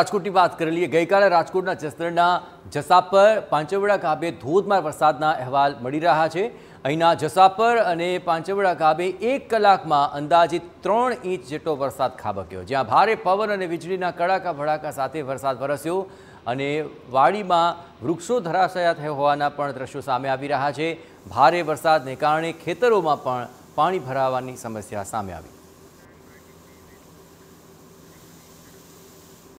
રાજકોટની વાત કરી લઈએ ગઈકાલે રાજકોટના જસદણના જસાપર પાંચવડા કાબે ધોધમાર વરસાદના અહેવાલ મળી રહ્યા છે અહીંના જસાપર અને પાંચવડા કાબે એક કલાકમાં અંદાજે ત્રણ ઇંચ જેટલો વરસાદ ખાબક્યો જ્યાં ભારે પવન અને વીજળીના કડાકા ભડાકા સાથે વરસાદ વરસ્યો અને વાડીમાં વૃક્ષો ધરાશયા થયા હોવાના પણ દ્રશ્યો સામે આવી રહ્યા છે ભારે વરસાદને કારણે ખેતરોમાં પણ પાણી ભરાવાની સમસ્યા સામે આવી